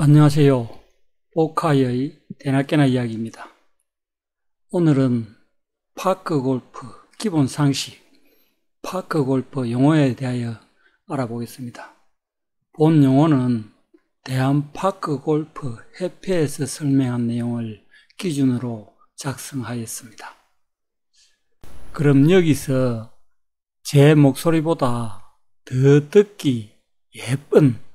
안녕하세요. 오카이의 대낮게나 이야기입니다. 오늘은 파크 골프 기본 상식, 파크 골프 용어에 대하여 알아보겠습니다. 본 용어는 대한 파크 골프 협회에서 설명한 내용을 기준으로 작성하였습니다. 그럼 여기서 제 목소리보다 더 듣기 예쁜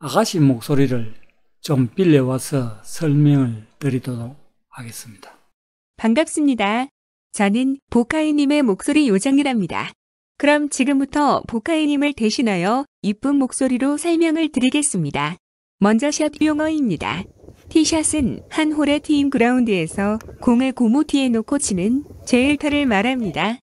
아가씨 목소리를 좀 빌려와서 설명을 드리도록 하겠습니다. 반갑습니다. 저는 보카이님의 목소리 요정이랍니다. 그럼 지금부터 보카이님을 대신하여 이쁜 목소리로 설명을 드리겠습니다. 먼저 샷 용어입니다. 티샷은 한 홀의 팀 그라운드에서 공을 고무티에 놓고 치는 제일타를 말합니다.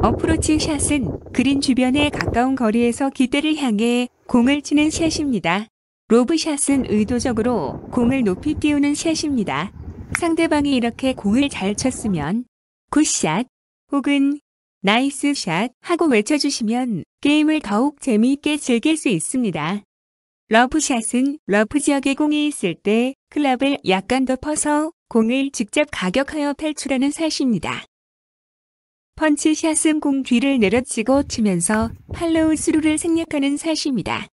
어프로치 샷은 그린 주변에 가까운 거리에서 기대를 향해 공을 치는 셋입니다. 로브샷은 의도적으로 공을 높이 띄우는 셋입니다. 상대방이 이렇게 공을 잘 쳤으면 굿샷 혹은 나이스 샷 하고 외쳐주시면 게임을 더욱 재미있게 즐길 수 있습니다. 러브샷은 러브 지역에 공이 있을 때 클럽을 약간 덮어서 공을 직접 가격하여 탈출하는 사실입니다 펀치샷은 공 뒤를 내려치고 치면서 팔로우 스루를 생략하는 샷입니다.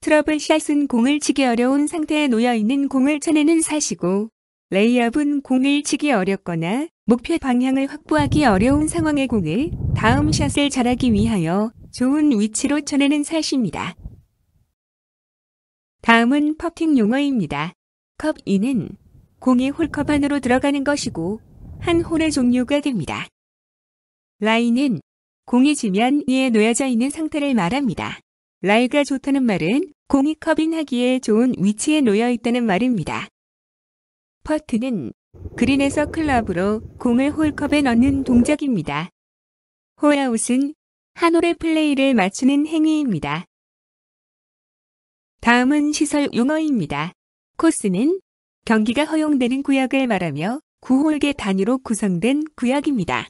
트러블샷은 공을 치기 어려운 상태에 놓여있는 공을 쳐내는 샷이고 레이업은 공을 치기 어렵거나 목표 방향을 확보하기 어려운 상황의 공을 다음 샷을 잘하기 위하여 좋은 위치로 쳐내는 샷입니다. 다음은 퍼팅 용어입니다. 컵 2는 공이 홀컵 안으로 들어가는 것이고 한 홀의 종류가 됩니다. 라이는 공이 지면 위에 놓여져 있는 상태를 말합니다. 라이가 좋다는 말은 공이 커빙하기에 좋은 위치에 놓여 있다는 말입니다. 퍼트는 그린에서 클럽으로 공을 홀컵에 넣는 동작입니다. 호아웃은한 홀의 플레이를 맞추는 행위입니다. 다음은 시설 용어입니다. 코스는 경기가 허용되는 구역을 말하며 9홀계 단위로 구성된 구역입니다.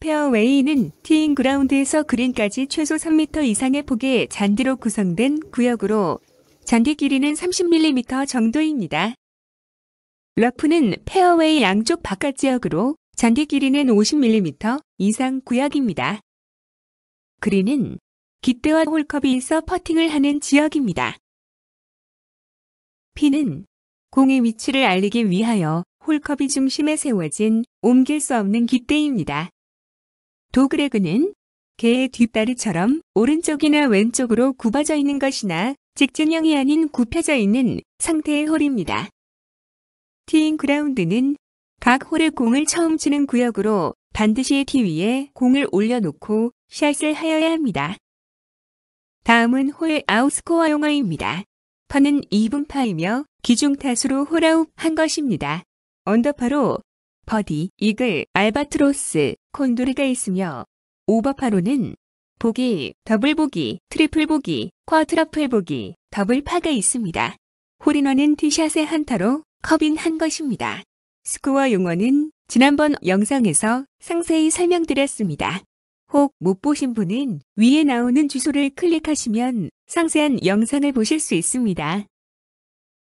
페어웨이는 티인 그라운드에서 그린까지 최소 3m 이상의 폭의 잔디로 구성된 구역으로 잔디 길이는 30mm 정도입니다. 러프는 페어웨이 양쪽 바깥 지역으로 잔디 길이는 50mm 이상 구역입니다. 그린은 깃대와 홀컵이 있어 퍼팅을 하는 지역입니다. 피는 공의 위치를 알리기 위하여 홀컵이 중심에 세워진 옮길 수 없는 깃대입니다. 도그레그는 개의 뒷다리처럼 오른쪽이나 왼쪽으로 굽어져 있는 것이나 직진형이 아닌 굽혀져 있는 상태의 홀입니다. 티인 그라운드는 각 홀의 공을 처음 치는 구역으로 반드시 티 위에 공을 올려놓고 샷을 하여야 합니다. 다음은 홀 아웃스코어 용어입니다. 파는 2분파이며 기중타수로 홀아웃 한 것입니다. 언더파로 버디, 이글, 알바트로스, 콘돌리가 있으며 오버파로는 보기, 더블 보기, 트리플 보기, 쿼트러플 보기, 더블 파가 있습니다. 홀인원은 티샷의 한타로 컵인한 것입니다. 스코어 용어는 지난번 영상에서 상세히 설명드렸습니다. 혹 못 보신 분은 위에 나오는 주소를 클릭하시면 상세한 영상을 보실 수 있습니다.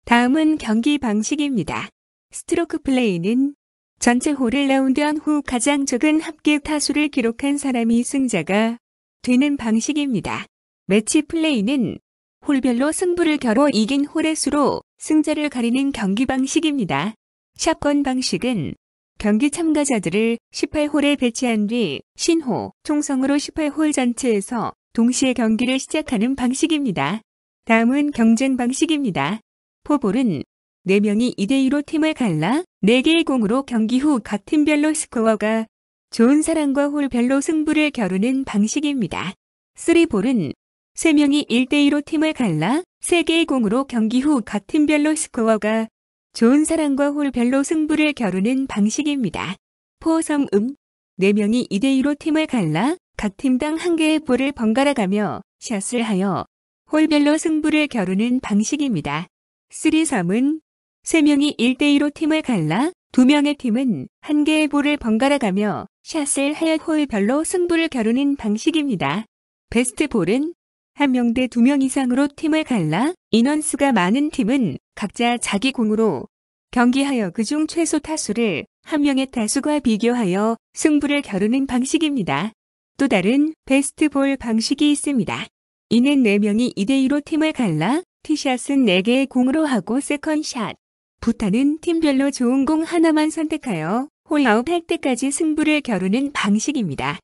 다음은 경기 방식입니다. 스트로크 플레이는 전체 홀을 라운드한 후 가장 적은 합계 타수를 기록한 사람이 승자가 되는 방식입니다. 매치 플레이는 홀별로 승부를 겨뤄 이긴 홀의 수로 승자를 가리는 경기 방식입니다. 샷건 방식은 경기 참가자들을 18홀에 배치한 뒤 신호, 총성으로 18홀 전체에서 동시에 경기를 시작하는 방식입니다. 다음은 경쟁 방식입니다. 포볼은 4명이 2대2로 팀을 갈라 4개의 공으로 경기 후 같은 별로 스코어가 좋은 사람과 홀별로 승부를 겨루는 방식입니다. 3볼은 3명이 1대2로 팀을 갈라 3개의 공으로 경기 후 같은 별로 스코어가 좋은 사람과 홀별로 승부를 겨루는 방식입니다. 포섬음 4명이 2대2로 팀을 갈라 각 팀당 1개의 볼을 번갈아 가며 샷을 하여 홀별로 승부를 겨루는 방식입니다. 3섬은 3명이 1대2로 팀을 갈라 2명의 팀은 한 개의 볼을 번갈아 가며 샷을 하여 홀별로 승부를 겨루는 방식입니다. 베스트 볼은 한 명 대 두 명 이상으로 팀을 갈라 인원수가 많은 팀은 각자 자기 공으로 경기하여 그중 최소 타수를 한 명의 타수가 비교하여 승부를 겨루는 방식입니다. 또 다른 베스트 볼 방식이 있습니다. 이는 4명이 2대2로 팀을 갈라 티샷은 4개의 공으로 하고 세컨샷, 부타는 팀별로 좋은 공 하나만 선택하여 홀아웃 할 때까지 승부를 겨루는 방식입니다.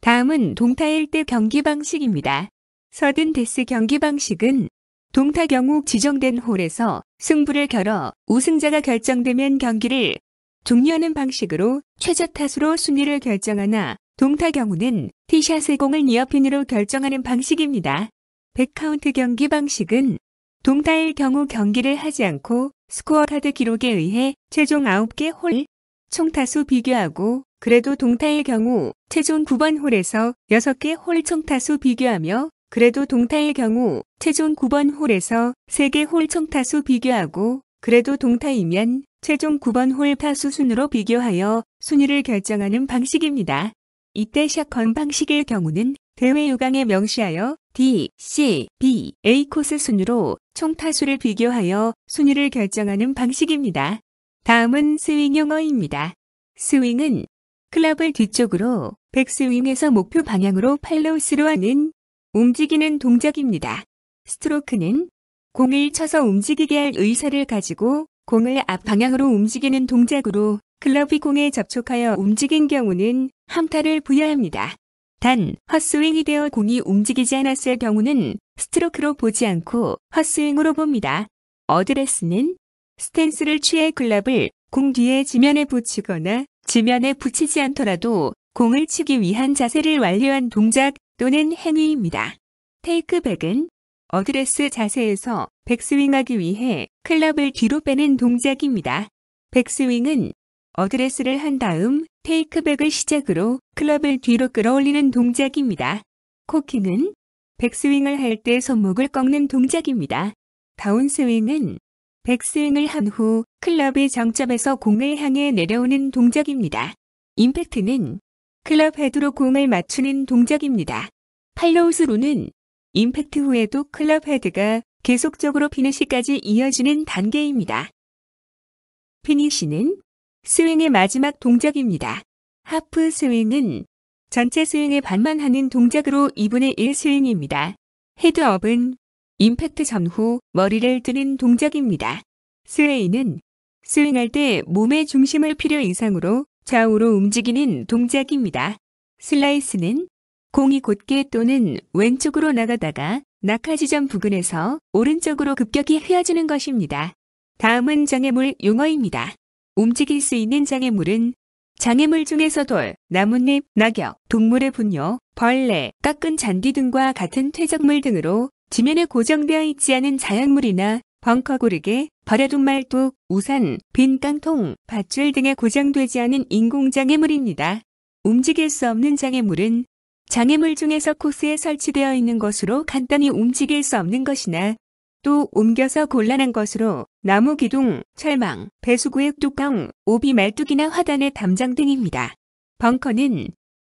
다음은 동타 1대 경기 방식입니다. 서든 데스 경기 방식은 동타 경우 지정된 홀에서 승부를 겨뤄 우승자가 결정되면 경기를 종료하는 방식으로 최저 타수로 순위를 결정하나 동타 경우는 티샷의 공을 니어핀으로 결정하는 방식입니다. 백카운트 경기 방식은 동타일 경우 경기를 하지 않고 스코어 카드 기록에 의해 최종 9개 홀 총타수 비교하고 그래도 동타일 경우 최종 9번 홀에서 6개 홀 총타수 비교하며 그래도 동타일 경우 최종 9번 홀에서 3개 홀 총타수 비교하고 그래도 동타이면 최종 9번 홀 타수 순으로 비교하여 순위를 결정하는 방식입니다. 이때 샷건 방식의 경우는 대회 유강에 명시하여 D, C, B, A 코스 순으로 총 타수를 비교하여 순위를 결정하는 방식입니다. 다음은 스윙 용어입니다. 스윙은 클럽을 뒤쪽으로 백스윙에서 목표 방향으로 팔로우스로 하는 움직이는 동작입니다. 스트로크는 공을 쳐서 움직이게 할 의사를 가지고 공을 앞 방향으로 움직이는 동작으로 클럽이 공에 접촉하여 움직인 경우는 함타를 부여합니다. 단, 헛스윙이 되어 공이 움직이지 않았을 경우는 스트로크로 보지 않고 헛스윙으로 봅니다. 어드레스는 스탠스를 취해 글럽을 공 뒤에 지면에 붙이거나 지면에 붙이지 않더라도 공을 치기 위한 자세를 완료한 동작 또는 행위입니다. 테이크백은 어드레스 자세에서 백스윙하기 위해 클럽을 뒤로 빼는 동작입니다. 백스윙은 어드레스를 한 다음 테이크백을 시작으로 클럽을 뒤로 끌어올리는 동작입니다. 코킹은 백스윙을 할 때 손목을 꺾는 동작입니다. 다운스윙은 백스윙을 한 후 클럽의 정점에서 공을 향해 내려오는 동작입니다. 임팩트는 클럽 헤드로 공을 맞추는 동작입니다. 팔로우스루는 임팩트 후에도 클럽 헤드가 계속적으로 피니시까지 이어지는 단계입니다. 피니시는 스윙의 마지막 동작입니다. 하프 스윙은 전체 스윙의 반만 하는 동작으로 2분의 1 스윙입니다. 헤드업은 임팩트 전후 머리를 뜨는 동작입니다. 스웨이는 스윙할 때 몸의 중심을 필요 이상으로 좌우로 움직이는 동작입니다. 슬라이스는 공이 곧게 또는 왼쪽으로 나가다가 낙하 지점 부근에서 오른쪽으로 급격히 휘어지는 것입니다. 다음은 장애물 용어입니다. 움직일 수 있는 장애물은 장애물 중에서 돌, 나뭇잎, 낙엽, 동물의 분뇨, 벌레, 깎은 잔디 등과 같은 퇴적물 등으로 지면에 고정되어 있지 않은 자연물이나 벙커 고르게, 버려둔 말뚝, 우산, 빈 깡통, 밧줄 등에 고정되지 않은 인공장애물입니다. 움직일 수 없는 장애물은 장애물 중에서 코스에 설치되어 있는 것으로 간단히 움직일 수 없는 것이나 또 옮겨서 곤란한 것으로 나무 기둥, 철망, 배수구의 뚜껑, 오비 말뚝이나 화단의 담장 등입니다. 벙커는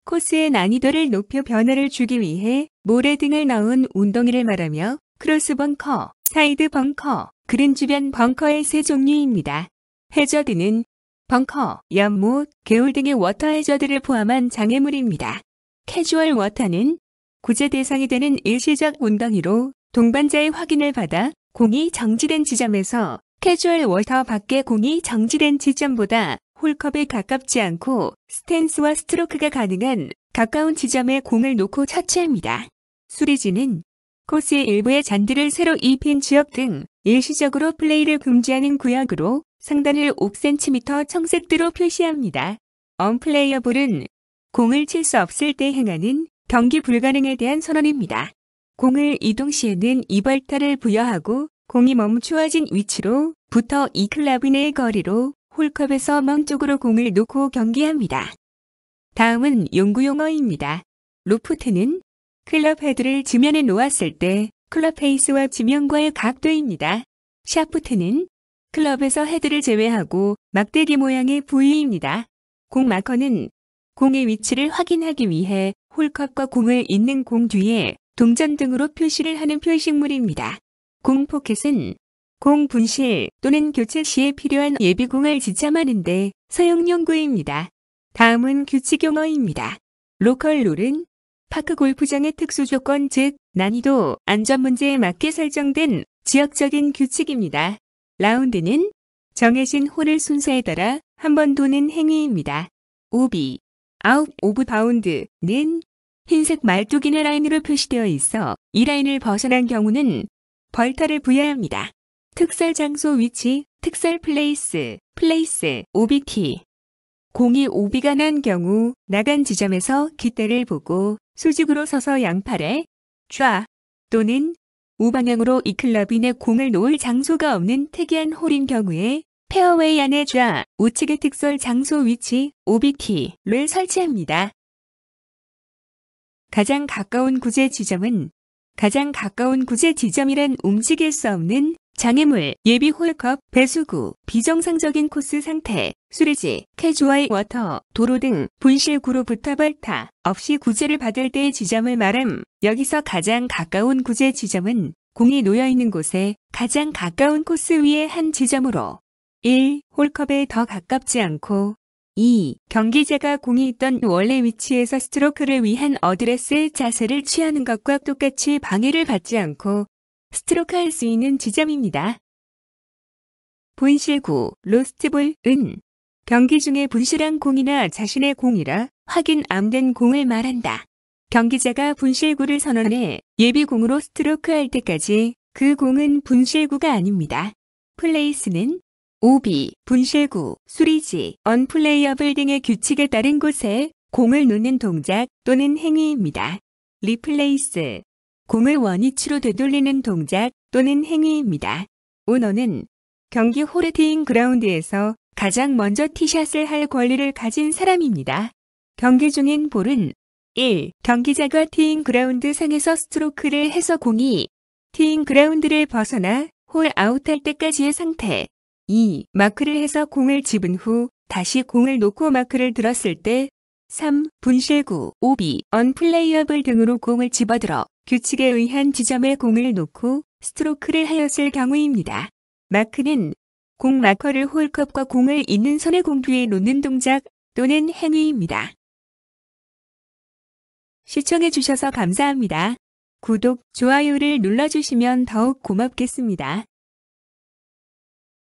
코스의 난이도를 높여 변화를 주기 위해 모래 등을 넣은 운덩이를 말하며 크로스 벙커, 사이드 벙커, 그린 주변 벙커의 세 종류입니다. 해저드는 벙커, 연못, 개울 등의 워터 해저드를 포함한 장애물입니다. 캐주얼 워터는 구제 대상이 되는 일시적 운덩이로 동반자의 확인을 받아 공이 정지된 지점에서 캐주얼 워터 밖에 공이 정지된 지점보다 홀컵에 가깝지 않고 스탠스와 스트로크가 가능한 가까운 지점에 공을 놓고 처치합니다. 수리진은 코스의 일부의 잔디를 새로 입힌 지역 등 일시적으로 플레이를 금지하는 구역으로 상단을 5cm 청색대로 표시합니다. 언플레이어볼은 공을 칠 수 없을 때 행하는 경기 불가능에 대한 선언입니다. 공을 이동 시에는 이발타를 부여하고 공이 멈추어진 위치로 부터 이 클라빈의 거리로 홀컵에서 멍 쪽으로 공을 놓고 경기합니다. 다음은 연구 용어입니다. 로프트는 클럽 헤드를 지면에 놓았을 때 클럽 페이스와 지면과의 각도입니다. 샤프트는 클럽에서 헤드를 제외하고 막대기 모양의 부위입니다. 공 마커는 공의 위치를 확인하기 위해 홀컵과 공을 있는 공 뒤에 동전 등으로 표시를 하는 표식물입니다. 공포켓은 공 분실 또는 교체 시에 필요한 예비공을 지참하는데 사용용구입니다. 다음은 규칙 용어입니다. 로컬 룰은 파크 골프장의 특수 조건 즉 난이도, 안전 문제에 맞게 설정된 지역적인 규칙입니다. 라운드는 정해진 홀을 순서에 따라 한 번 도는 행위입니다. 오비 아웃 오브 바운드는 흰색 말뚝이나 라인으로 표시되어 있어 이 라인을 벗어난 경우는 벌터를 부여합니다. 특설 장소 위치, 특설 플레이스, 플레이스, OBT. 공이 오비가 난 경우 나간 지점에서 귀대를 보고 수직으로 서서 양팔에 좌 또는 우방향으로 이 클럽인의 공을 놓을 장소가 없는 특이한 홀인 경우에 페어웨이 안에 좌 우측의 특설 장소 위치 OBT를 설치합니다. 가장 가까운 구제 지점은 가장 가까운 구제 지점이란 움직일 수 없는 장애물, 예비 홀컵, 배수구, 비정상적인 코스 상태, 수리지, 캐주얼 워터, 도로 등 분실구로부터 벌타 없이 구제를 받을 때의 지점을 말함. 여기서 가장 가까운 구제 지점은 공이 놓여 있는 곳에 가장 가까운 코스 위에한 지점으로 1. 홀컵에 더 가깝지 않고 2. 경기자가 공이 있던 원래 위치에서 스트로크를 위한 어드레스 자세를 취하는 것과 똑같이 방해를 받지 않고 스트로크 할수 있는 지점입니다. 분실 9. 로스트볼, 은. 경기 중에 분실한 공이나 자신의 공이라 확인 안 된 공을 말한다. 경기자가 분실구를 선언해 예비공으로 스트로크 할 때까지 그 공은 분실구가 아닙니다. 플레이스는 오비, 분실구, 수리지, 언플레이어블 등의 규칙에 따른 곳에 공을 놓는 동작 또는 행위입니다. 리플레이스, 공을 원위치로 되돌리는 동작 또는 행위입니다. 오너는 경기 호레팅 그라운드에서 가장 먼저 티샷을 할 권리를 가진 사람입니다. 경기 중인 볼은 1. 경기자가 티잉 그라운드 상에서 스트로크를 해서 공이 티잉 그라운드를 벗어나 홀 아웃할 때까지의 상태 2. 마크를 해서 공을 집은 후 다시 공을 놓고 마크를 들었을 때 3. 분실구, 오비, 언플레이어블 등으로 공을 집어들어 규칙에 의한 지점에 공을 놓고 스트로크를 하였을 경우입니다. 마크는 공 마커를 홀컵과 공을 있는 손의 공뒤에 놓는 동작 또는 행위입니다. 시청해주셔서 감사합니다. 구독, 좋아요를 눌러주시면 더욱 고맙겠습니다.